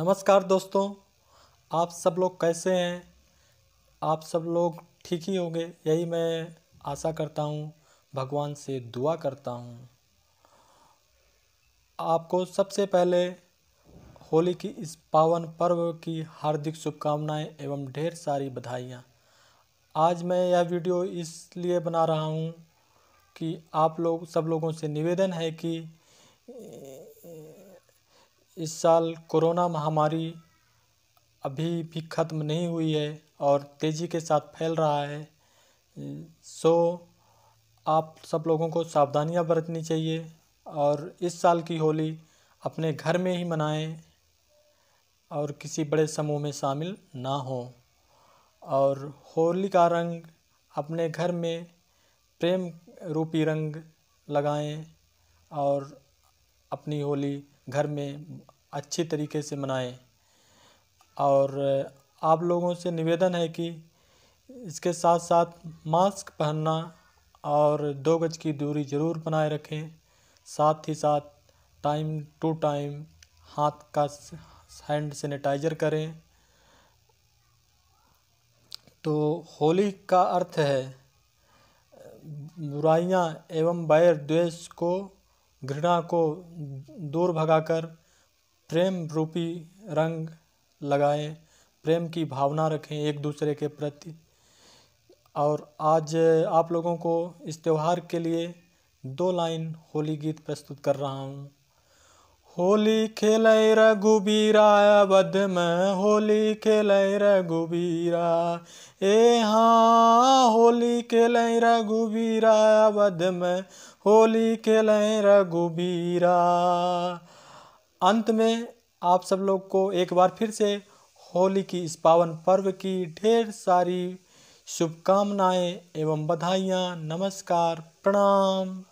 नमस्कार दोस्तों आप सब लोग कैसे हैं आप सब लोग ठीक ही होंगे यही मैं आशा करता हूँ भगवान से दुआ करता हूँ आपको सबसे पहले होली की इस पावन पर्व की हार्दिक शुभकामनाएं एवं ढेर सारी बधाइयाँ आज मैं यह वीडियो इसलिए बना रहा हूँ कि आप लोग सब लोगों से निवेदन है कि इस साल कोरोना महामारी अभी भी ख़त्म नहीं हुई है और तेज़ी के साथ फैल रहा है सो आप सब लोगों को सावधानियां बरतनी चाहिए और इस साल की होली अपने घर में ही मनाएं और किसी बड़े समूह में शामिल ना हों और होली का रंग अपने घर में प्रेम रूपी रंग लगाएं और अपनी होली घर में अच्छी तरीके से मनाएं और आप लोगों से निवेदन है कि इसके साथ साथ मास्क पहनना और दो गज की दूरी ज़रूर बनाए रखें साथ ही साथ टाइम टू टाइम हाथ का हैंड सेनेटाइज़र करें तो होली का अर्थ है बुराइयां एवं बैर द्वेष को घृणा को दूर भगाकर प्रेम रूपी रंग लगाएं प्रेम की भावना रखें एक दूसरे के प्रति और आज आप लोगों को इस त्यौहार के लिए दो लाइन होली गीत प्रस्तुत कर रहा हूँ होली खेल रघुबीरा अवध में होली खेल रघुबीरा ए हाँ खेलें रघुबीरा अवध में होली खेलें रघुबीरा अंत में आप सब लोग को एक बार फिर से होली की इस पावन पर्व की ढेर सारी शुभकामनाएं एवं बधाइयाँ नमस्कार प्रणाम